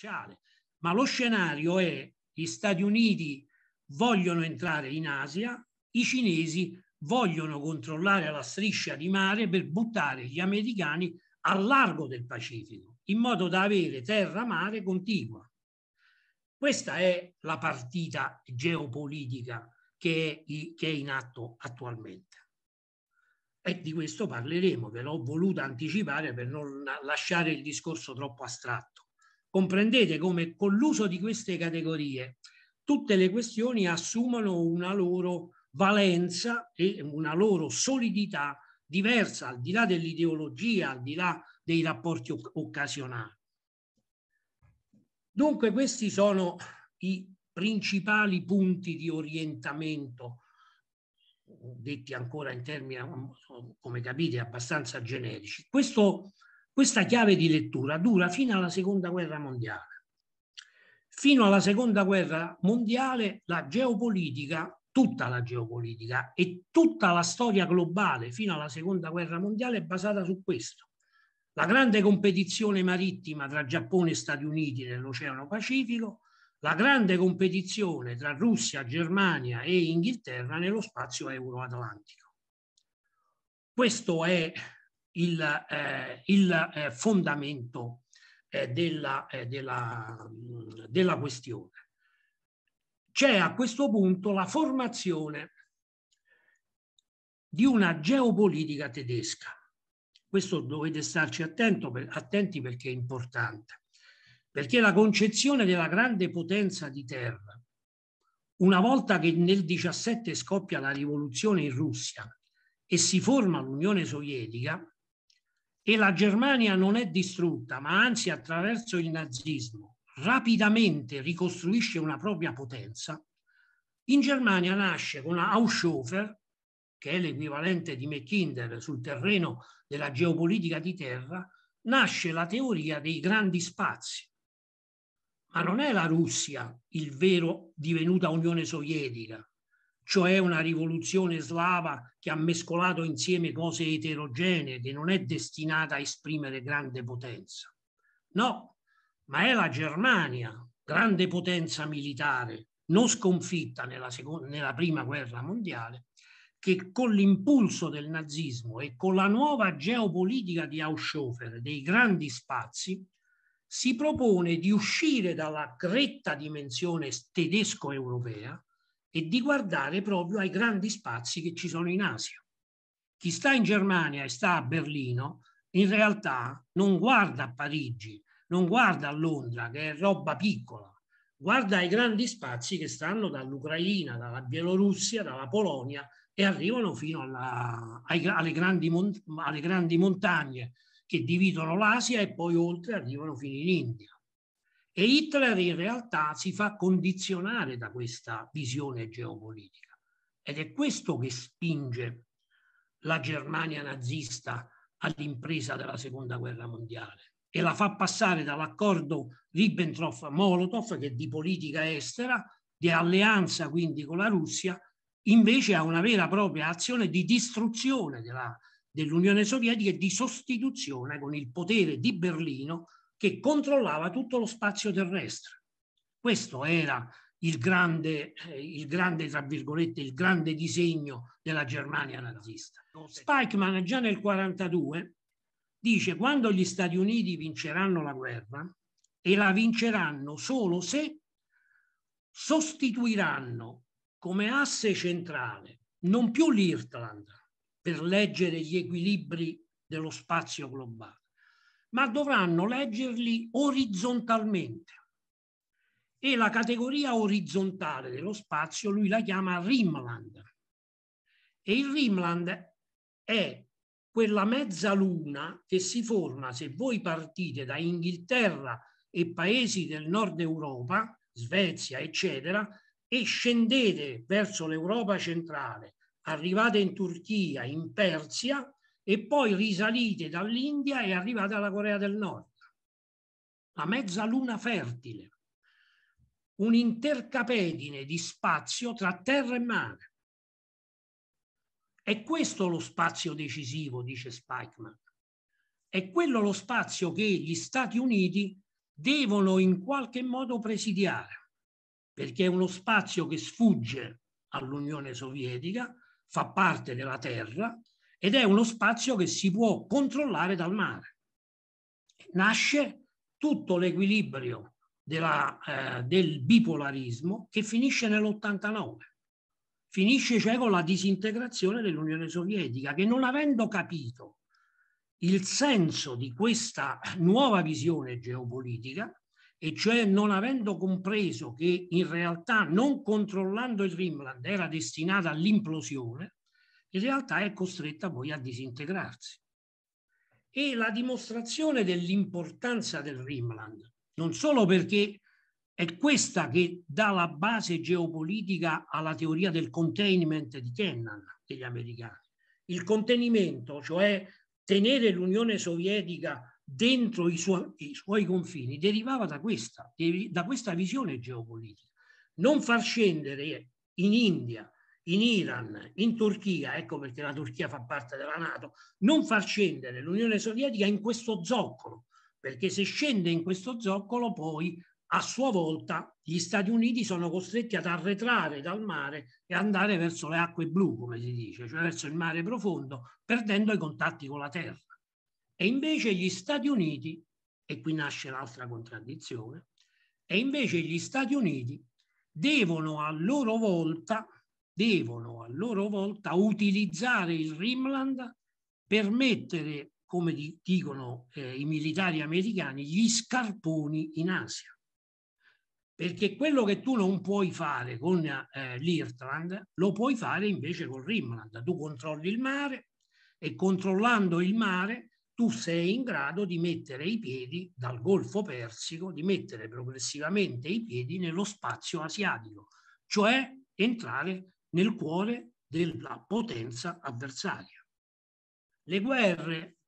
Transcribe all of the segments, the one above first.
commerciale, ma lo scenario è gli Stati Uniti vogliono entrare in Asia, i cinesi vogliono controllare la striscia di mare per buttare gli americani al largo del Pacifico, in modo da avere terra-mare contigua. Questa è la partita geopolitica che è, che è in atto attualmente. E di questo parleremo, ve l'ho voluta anticipare per non lasciare il discorso troppo astratto. Comprendete come con l'uso di queste categorie tutte le questioni assumono una loro valenza e una loro solidità diversa, al di là dell'ideologia, al di là dei rapporti occasionali. Dunque questi sono i principali punti di orientamento, detti ancora in termini, come capite, abbastanza generici. Questo questa chiave di lettura dura fino alla seconda guerra mondiale. Fino alla seconda guerra mondiale la geopolitica, tutta la geopolitica e tutta la storia globale fino alla seconda guerra mondiale è basata su questo. La grande competizione marittima tra Giappone e Stati Uniti nell'Oceano Pacifico, la grande competizione tra Russia, Germania e Inghilterra nello spazio euro-atlantico. Questo è il, eh, il eh, fondamento eh, della, eh, della, mm, della questione. C'è a questo punto la formazione di una geopolitica tedesca. Questo dovete starci attento, per, attenti perché è importante, perché la concezione della grande potenza di terra, una volta che nel 17 scoppia la rivoluzione in Russia e si forma l'Unione Sovietica, e la Germania non è distrutta, ma anzi attraverso il nazismo rapidamente ricostruisce una propria potenza, in Germania nasce con la Haushofer, che è l'equivalente di Mackinder sul terreno della geopolitica di terra, nasce la teoria dei grandi spazi. Ma non è la Russia il vero divenuta Unione Sovietica, cioè una rivoluzione slava che ha mescolato insieme cose eterogenee, che non è destinata a esprimere grande potenza. No, ma è la Germania, grande potenza militare, non sconfitta nella, seconda, nella prima guerra mondiale, che con l'impulso del nazismo e con la nuova geopolitica di Haushofer dei grandi spazi, si propone di uscire dalla cretta dimensione tedesco-europea e di guardare proprio ai grandi spazi che ci sono in Asia. Chi sta in Germania e sta a Berlino in realtà non guarda a Parigi, non guarda a Londra, che è roba piccola, guarda ai grandi spazi che stanno dall'Ucraina, dalla Bielorussia, dalla Polonia e arrivano fino alla, ai, alle, grandi mon, alle grandi montagne che dividono l'Asia e poi oltre arrivano fino in India. E Hitler in realtà si fa condizionare da questa visione geopolitica ed è questo che spinge la Germania nazista all'impresa della seconda guerra mondiale e la fa passare dall'accordo Ribbentrop-Molotov, che è di politica estera, di alleanza quindi con la Russia, invece a una vera e propria azione di distruzione della, dell'Unione Sovietica e di sostituzione con il potere di Berlino che controllava tutto lo spazio terrestre. Questo era il grande, eh, il grande, tra virgolette, il grande disegno della Germania nazista. Spikeman già nel 1942 dice quando gli Stati Uniti vinceranno la guerra e la vinceranno solo se sostituiranno come asse centrale non più l'Irlanda per leggere gli equilibri dello spazio globale, ma dovranno leggerli orizzontalmente. E la categoria orizzontale dello spazio lui la chiama Rimland. E il Rimland è quella mezza luna che si forma se voi partite da Inghilterra e paesi del nord Europa, Svezia, eccetera, e scendete verso l'Europa centrale, arrivate in Turchia, in Persia, e poi risalite dall'India e arrivate alla Corea del Nord. La luna fertile, un'intercapedine di spazio tra terra e mare. È questo lo spazio decisivo, dice Spikeman. È quello lo spazio che gli Stati Uniti devono in qualche modo presidiare, perché è uno spazio che sfugge all'Unione Sovietica, fa parte della Terra, ed è uno spazio che si può controllare dal mare. Nasce tutto l'equilibrio della, eh, del bipolarismo che finisce nell'89. Finisce cioè con la disintegrazione dell'Unione Sovietica che non avendo capito il senso di questa nuova visione geopolitica, e cioè non avendo compreso che in realtà non controllando il Rimland era destinata all'implosione, in realtà è costretta poi a disintegrarsi. E la dimostrazione dell'importanza del Rimland, non solo perché è questa che dà la base geopolitica alla teoria del containment di Kennan degli americani. Il contenimento, cioè tenere l'Unione Sovietica dentro i, suoi, i suoi confini, derivava da questa, da questa visione geopolitica. Non far scendere in India in Iran, in Turchia, ecco perché la Turchia fa parte della Nato, non far scendere l'Unione Sovietica in questo zoccolo, perché se scende in questo zoccolo poi a sua volta gli Stati Uniti sono costretti ad arretrare dal mare e andare verso le acque blu, come si dice, cioè verso il mare profondo, perdendo i contatti con la terra. E invece gli Stati Uniti, e qui nasce l'altra contraddizione, e invece gli Stati Uniti devono a loro volta devono a loro volta utilizzare il Rimland per mettere, come dicono eh, i militari americani, gli scarponi in Asia. Perché quello che tu non puoi fare con eh, l'Irtland lo puoi fare invece con Rimland. Tu controlli il mare e controllando il mare tu sei in grado di mettere i piedi dal Golfo Persico, di mettere progressivamente i piedi nello spazio asiatico, cioè entrare nel cuore della potenza avversaria. Le guerre,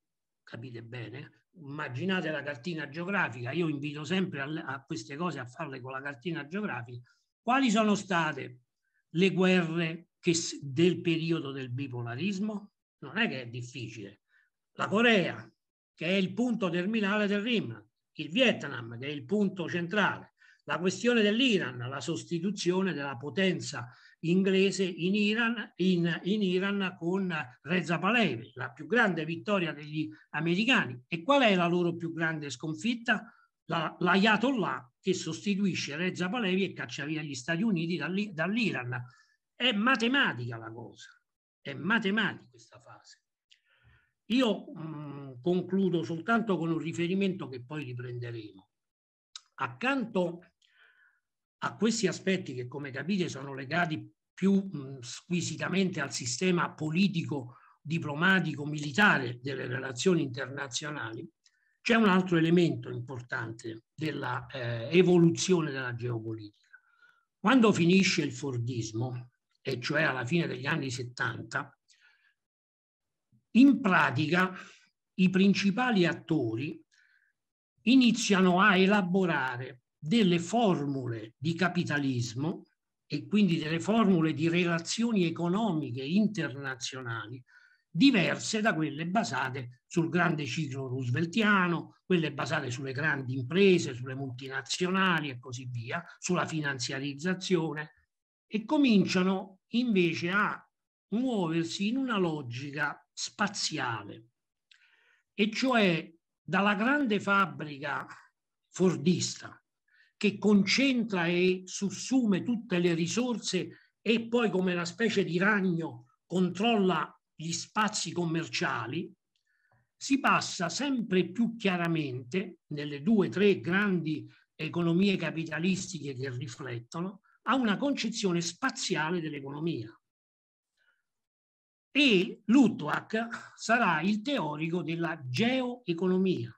capite bene, immaginate la cartina geografica, io invito sempre a, a queste cose a farle con la cartina geografica, quali sono state le guerre che, del periodo del bipolarismo? Non è che è difficile. La Corea, che è il punto terminale del RIM, il Vietnam, che è il punto centrale, la questione dell'Iran, la sostituzione della potenza inglese in Iran, in, in Iran con Reza Palevi, la più grande vittoria degli americani. E qual è la loro più grande sconfitta? L'Ayatollah la che sostituisce Reza Palevi e caccia via gli Stati Uniti dall'Iran. È matematica la cosa, è matematica questa fase. Io mh, mm, concludo soltanto con un riferimento che poi riprenderemo. Accanto a a questi aspetti che come capite sono legati più mh, squisitamente al sistema politico, diplomatico, militare delle relazioni internazionali, c'è un altro elemento importante dell'evoluzione eh, della geopolitica. Quando finisce il Fordismo, e cioè alla fine degli anni 70, in pratica i principali attori iniziano a elaborare delle formule di capitalismo e quindi delle formule di relazioni economiche internazionali diverse da quelle basate sul grande ciclo rooseveltiano, quelle basate sulle grandi imprese, sulle multinazionali e così via, sulla finanziarizzazione e cominciano invece a muoversi in una logica spaziale, e cioè dalla grande fabbrica fordista che concentra e sussume tutte le risorse e poi come una specie di ragno controlla gli spazi commerciali, si passa sempre più chiaramente nelle due o tre grandi economie capitalistiche che riflettono a una concezione spaziale dell'economia. E Lutwak sarà il teorico della geoeconomia,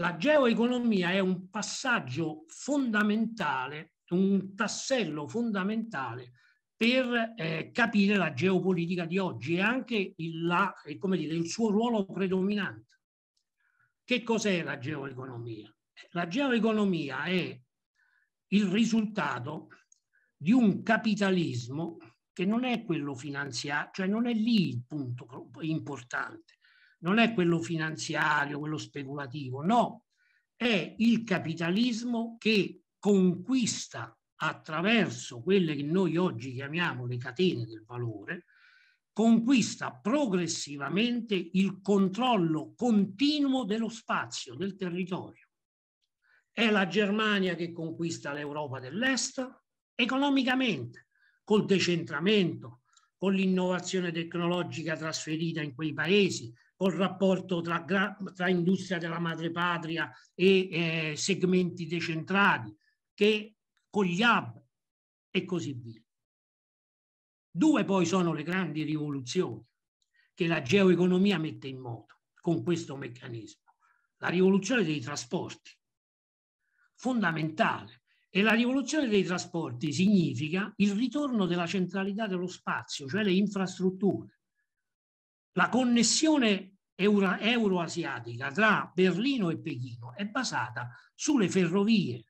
la geoeconomia è un passaggio fondamentale, un tassello fondamentale per eh, capire la geopolitica di oggi e anche il, la, eh, dire, il suo ruolo predominante. Che cos'è la geoeconomia? La geoeconomia è il risultato di un capitalismo che non è quello finanziario, cioè non è lì il punto importante non è quello finanziario, quello speculativo, no, è il capitalismo che conquista attraverso quelle che noi oggi chiamiamo le catene del valore, conquista progressivamente il controllo continuo dello spazio, del territorio. È la Germania che conquista l'Europa dell'Est economicamente, col decentramento, con l'innovazione tecnologica trasferita in quei paesi, col rapporto tra, tra industria della madrepatria e eh, segmenti decentrati, che con gli hub e così via. Due poi sono le grandi rivoluzioni che la geoeconomia mette in moto con questo meccanismo. La rivoluzione dei trasporti, fondamentale, e la rivoluzione dei trasporti significa il ritorno della centralità dello spazio, cioè le infrastrutture. La connessione euro- euroasiatica tra Berlino e Pechino è basata sulle ferrovie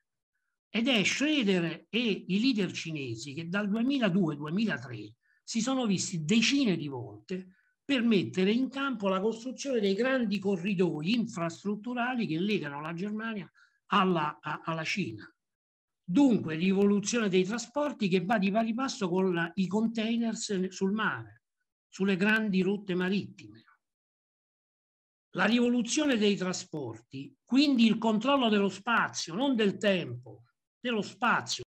ed è Schroeder e i leader cinesi che dal 2002-2003 si sono visti decine di volte per mettere in campo la costruzione dei grandi corridoi infrastrutturali che legano la Germania alla, a, alla Cina. Dunque rivoluzione dei trasporti che va di pari passo con la, i containers sul mare sulle grandi rotte marittime. La rivoluzione dei trasporti, quindi il controllo dello spazio, non del tempo, dello spazio,